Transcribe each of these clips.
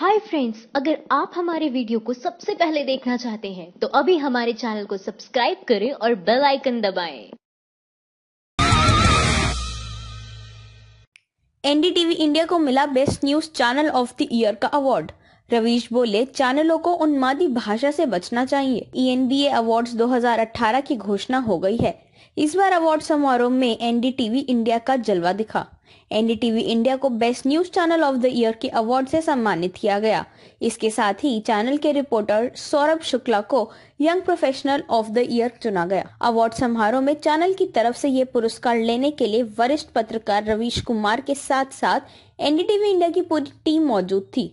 Hi friends अगर आप हमारे वीडियो को सबसे पहले देखना चाहते हैं तो अभी हमारे चैनल को सब्सक्राइब करें और बेल आइकन दबाएं। एनडीटीवी इंडिया को मिला best news channel of the year का अवार्ड रवीश बोले चैनलों को उन्मादी भाषा से बचना चाहिए ईएनबीए अवार्ड्स 2018 की घोषणा हो गई है इस बार अवार्ड समारोह में एनडीटीवी इंडिया का जलवा दिखा एनडीटीवी इंडिया को best news channel of the year के अवार्ड से सम्मानित किया गया इसके साथ ही चैनल के रिपोर्टर सौरभ शुक्ला को young professional of the year चुना गया अवार्ड समारोह में चैनल की तरफ से ये पुरस्कार लेने के लिए वरिष्ठ पत्रकार रवीश कुमार के साथ साथ एनडीटीवी इंडिया की पूरी टीम मौजूद थी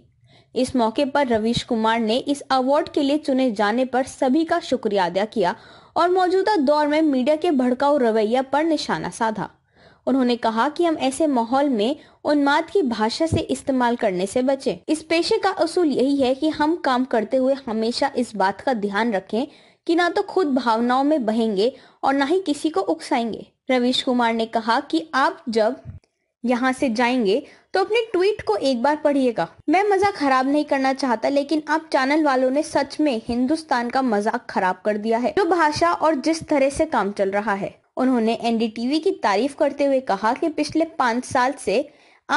इस मौके पर रवीश कुमार ने इस अवार्ड के लिए चुने जाने पर सभी का शुक्रिया अदा किया और मौजूदा दौर में मीडिया के भड़काऊ रवैया पर निशाना साधा उन्होंने कहा कि हम ऐसे माहौल में उन्माद की भाषा से इस्तेमाल करने से बचें। इस पेशे का असूल यही है कि हम काम करते हुए हमेशा इस बात का ध्यान रखें कि ना तो खुद भावनाओं में बहेंगे और ना ही किसी को उकसाएंगे रवीश कुमार ने कहा कि आप जब यहाँ से जाएंगे तो अपने ट्वीट को एक बार पढ़िएगा मैं मजाक खराब नहीं करना चाहता लेकिन अब चैनल वालों ने सच में हिंदुस्तान का मजाक खराब कर दिया है जो भाषा और जिस तरह से काम चल रहा है उन्होंने एनडीटीवी की तारीफ करते हुए कहा कि पिछले पाँच साल से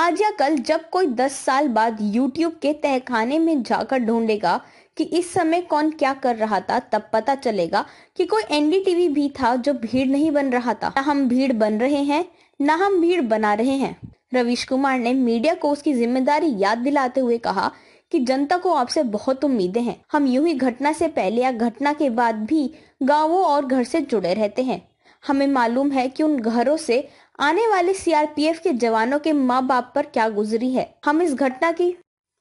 आज या कल जब कोई दस साल बाद यूट्यूब के तहखाने में जाकर ढूंढेगा कि इस समय कौन क्या कर रहा था तब पता चलेगा कि कोई एनडीटीवी भी था जो भीड़ नहीं बन रहा था हम भीड़ बन रहे हैं न हम भीड़ बना रहे हैं रवीश कुमार ने मीडिया को उसकी जिम्मेदारी याद दिलाते हुए कहा कि जनता को आपसे बहुत उम्मीदें हैं हम यूं ही घटना से पहले या घटना के बाद भी गांवों और घर से जुड़े रहते हैं हमें मालूम है कि उन घरों से आने वाले सीआरपीएफ के जवानों के माँ बाप पर क्या गुजरी है हम इस घटना की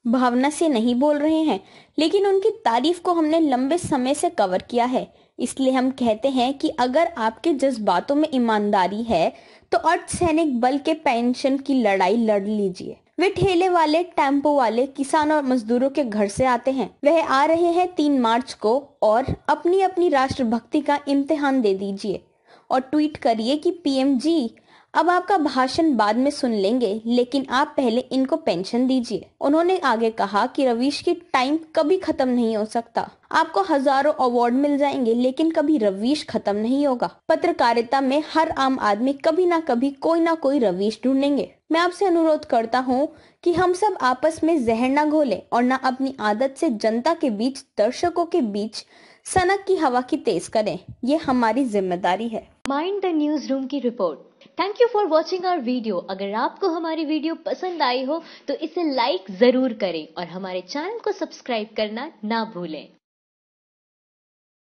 भावना से नहीं बोल रहे हैं लेकिन उनकी तारीफ को हमने लंबे समय से कवर किया है इसलिए हम कहते हैं कि अगर आपके जज्बातों में ईमानदारी है तो अर्ध सैनिक बल के पेंशन की लड़ाई लड़ लीजिए वे ठेले वाले टेम्पो वाले किसान और मजदूरों के घर से आते हैं वह आ रहे हैं तीन मार्च को और अपनी अपनी राष्ट्रभक्ति का इम्तिहान दे दीजिए और ट्वीट करिए कि पीएमजी जी अब आपका भाषण बाद में सुन लेंगे लेकिन आप पहले इनको पेंशन दीजिए उन्होंने आगे कहा कि रवीश की टाइम कभी खत्म नहीं हो सकता आपको हजारों अवार्ड मिल जाएंगे लेकिन कभी रवीश खत्म नहीं होगा पत्रकारिता में हर आम आदमी कभी ना कभी कोई ना कोई रवीश ढूंढेंगे मैं आपसे अनुरोध करता हूँ कि हम सब आपस में जहर ना घोले और ना अपनी आदत से जनता के बीच दर्शकों के बीच सनक की हवा की तेज करें ये हमारी जिम्मेदारी है माइंड द न्यूज रूम की report thank you for watching our video अगर आपको हमारी वीडियो पसंद आई हो तो इसे लाइक ज़रूर करें और हमारे चैनल को सब्सक्राइब करना ना भूलें